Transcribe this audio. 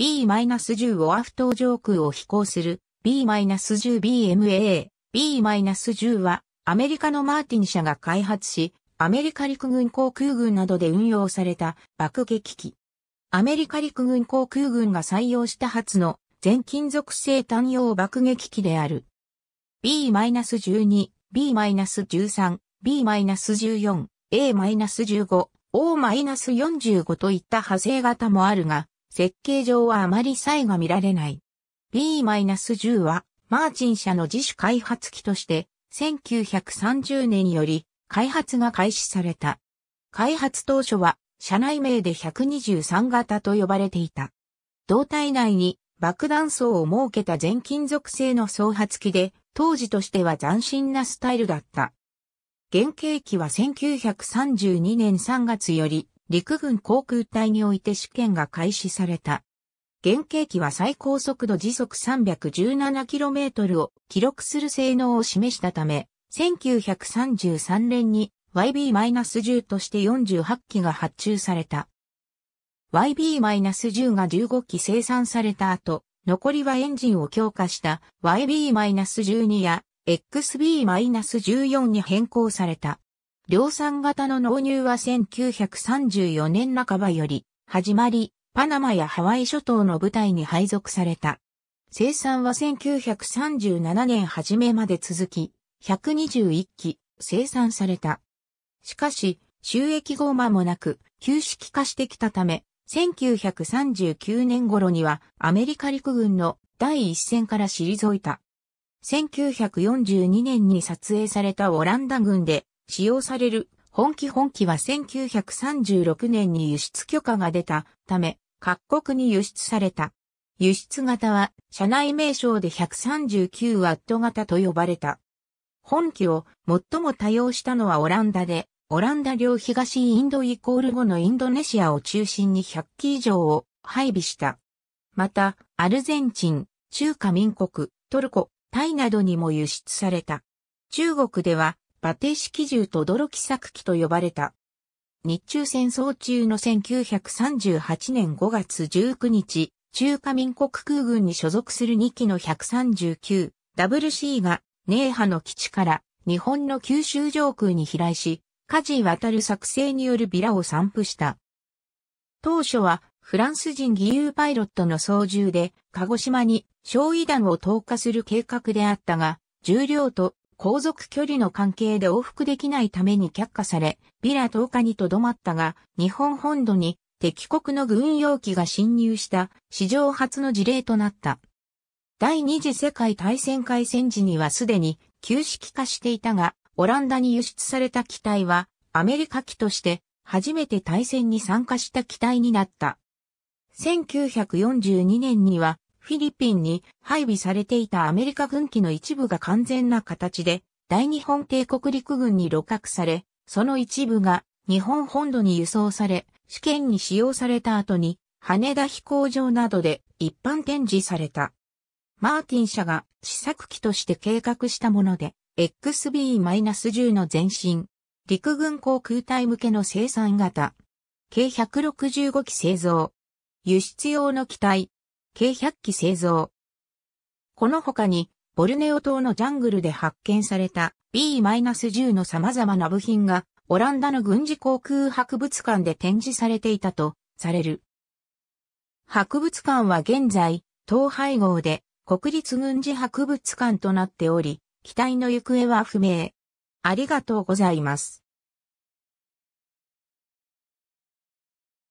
B-10 をアフト上空を飛行する B-10BMAA。B-10 はアメリカのマーティン社が開発し、アメリカ陸軍航空軍などで運用された爆撃機。アメリカ陸軍航空軍が採用した初の全金属製単用爆撃機である。B-12、B-13、B-14、A-15、O-45 といった派生型もあるが、設計上はあまり差異が見られない。B-10 は、マーチン社の自主開発機として、1930年より開発が開始された。開発当初は、社内名で123型と呼ばれていた。胴体内に爆弾層を設けた全金属製の総発機で、当時としては斬新なスタイルだった。原型機は1932年3月より陸軍航空隊において試験が開始された。原型機は最高速度時速 317km を記録する性能を示したため、1933年に YB-10 として48機が発注された。YB-10 が15機生産された後、残りはエンジンを強化した YB-12 や XB-14 に変更された。量産型の納入は1934年半ばより始まり、パナマやハワイ諸島の部隊に配属された。生産は1937年初めまで続き、121機生産された。しかし、収益後間もなく、旧式化してきたため、1939年頃にはアメリカ陸軍の第一線から退いた。1942年に撮影されたオランダ軍で使用される本機本機は1936年に輸出許可が出たため、各国に輸出された。輸出型は、社内名称で1 3 9ト型と呼ばれた。本機を最も多用したのはオランダで、オランダ領東インドイコール後のインドネシアを中心に100機以上を配備した。また、アルゼンチン、中華民国、トルコ、タイなどにも輸出された。中国では馬蹄式銃と泥木作機と呼ばれた。日中戦争中の1938年5月19日、中華民国空軍に所属する2機の 139WC が、ネーハの基地から日本の九州上空に飛来し、火事渡る作成によるビラを散布した。当初はフランス人義勇パイロットの操縦で鹿児島に焼夷弾を投下する計画であったが、重量と航続距離の関係で往復できないために却下され、ビラ10日にとどまったが、日本本土に敵国の軍用機が侵入した史上初の事例となった。第二次世界大戦開戦時にはすでに旧式化していたが、オランダに輸出された機体はアメリカ機として初めて大戦に参加した機体になった。1942年にはフィリピンに配備されていたアメリカ軍機の一部が完全な形で、大日本帝国陸軍に露獲され、その一部が日本本土に輸送され、試験に使用された後に、羽田飛行場などで一般展示された。マーティン社が試作機として計画したもので、XB-10 の前身、陸軍航空隊向けの生産型、計165機製造、輸出用の機体、計100機製造。この他に、ボルネオ島のジャングルで発見された B-10 の様々な部品がオランダの軍事航空博物館で展示されていたとされる。博物館は現在、統廃合で国立軍事博物館となっており、機体の行方は不明。ありがとうございます。